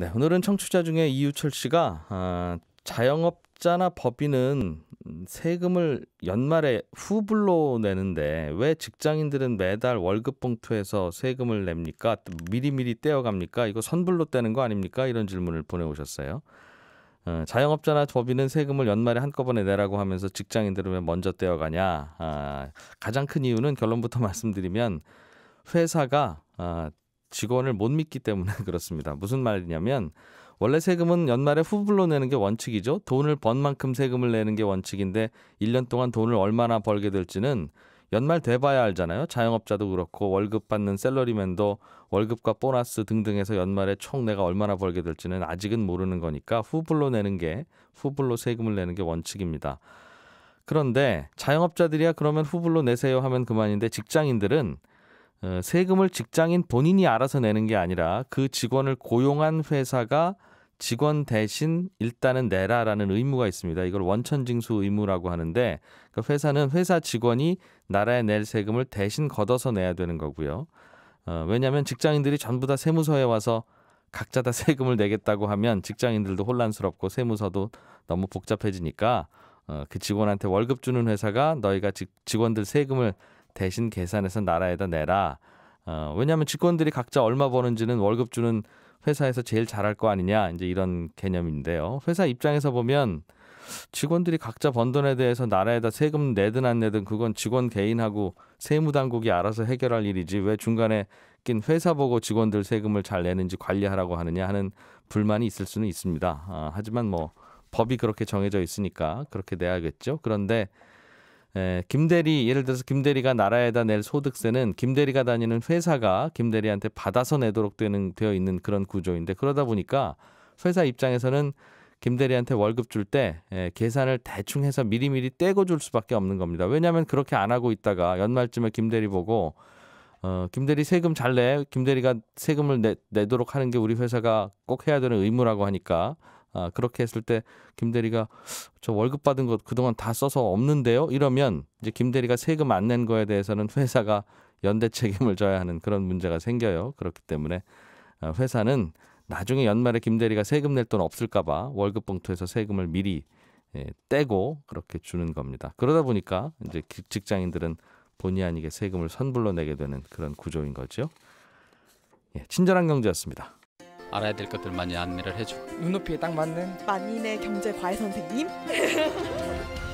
네, 오늘은 청취자 중에 이유철 씨가 아, 자영업자나 법인은 세금을 연말에 후불로 내는데 왜 직장인들은 매달 월급 봉투에서 세금을 냅니까? 미리미리 떼어갑니까? 이거 선불로 떼는 거 아닙니까? 이런 질문을 보내오셨어요. 어, 자영업자나 법인은 세금을 연말에 한꺼번에 내라고 하면서 직장인들은 왜 먼저 떼어가냐? 아, 가장 큰 이유는 결론부터 말씀드리면 회사가 아, 직원을 못 믿기 때문에 그렇습니다. 무슨 말이냐면 원래 세금은 연말에 후불로 내는 게 원칙이죠. 돈을 번 만큼 세금을 내는 게 원칙인데 1년 동안 돈을 얼마나 벌게 될지는 연말 돼봐야 알잖아요. 자영업자도 그렇고 월급 받는 셀러리맨도 월급과 보너스 등등해서 연말에 총 내가 얼마나 벌게 될지는 아직은 모르는 거니까 후불로 내는 게 후불로 세금을 내는 게 원칙입니다. 그런데 자영업자들이야 그러면 후불로 내세요 하면 그만인데 직장인들은 어, 세금을 직장인 본인이 알아서 내는 게 아니라 그 직원을 고용한 회사가 직원 대신 일단은 내라라는 의무가 있습니다. 이걸 원천징수 의무라고 하는데 그 회사는 회사 직원이 나라에 낼 세금을 대신 걷어서 내야 되는 거고요. 어, 왜냐하면 직장인들이 전부 다 세무서에 와서 각자 다 세금을 내겠다고 하면 직장인들도 혼란스럽고 세무서도 너무 복잡해지니까 어, 그 직원한테 월급 주는 회사가 너희가 직, 직원들 세금을 대신 계산해서 나라에다 내라. 어, 왜냐하면 직원들이 각자 얼마 버는지는 월급 주는 회사에서 제일 잘할 거 아니냐 이제 이런 개념인데요. 회사 입장에서 보면 직원들이 각자 번 돈에 대해서 나라에다 세금 내든 안 내든 그건 직원 개인하고 세무당국이 알아서 해결할 일이지 왜 중간에 낀 회사 보고 직원들 세금을 잘 내는지 관리하라고 하느냐 하는 불만이 있을 수는 있습니다. 아, 하지만 뭐 법이 그렇게 정해져 있으니까 그렇게 내야겠죠. 그런데 에, 예, 김대리 예를 들어서 김대리가 나라에다 낼 소득세는 김대리가 다니는 회사가 김대리한테 받아서 내도록 되는 되어 있는 그런 구조인데 그러다 보니까 회사 입장에서는 김대리한테 월급 줄때 예, 계산을 대충 해서 미리미리 떼고 줄 수밖에 없는 겁니다. 왜냐하면 그렇게 안 하고 있다가 연말쯤에 김대리 보고 어, 김대리 세금 잘 내. 김대리가 세금을 내, 내도록 하는 게 우리 회사가 꼭 해야 되는 의무라고 하니까 아, 그렇게 했을 때 김대리가 저 월급 받은 것 그동안 다 써서 없는데요? 이러면 이제 김대리가 세금 안 낸 거에 대해서는 회사가 연대 책임을 져야 하는 그런 문제가 생겨요. 그렇기 때문에 아, 회사는 나중에 연말에 김대리가 세금 낼 돈 없을까봐 월급 봉투에서 세금을 미리 예, 떼고 그렇게 주는 겁니다. 그러다 보니까 이제 직장인들은 본의 아니게 세금을 선불로 내게 되는 그런 구조인 거죠. 예, 친절한 경제였습니다. 알아야 될 것들 많이 안내를 해줘 눈높이에 딱 맞는 만인의 경제 과외 선생님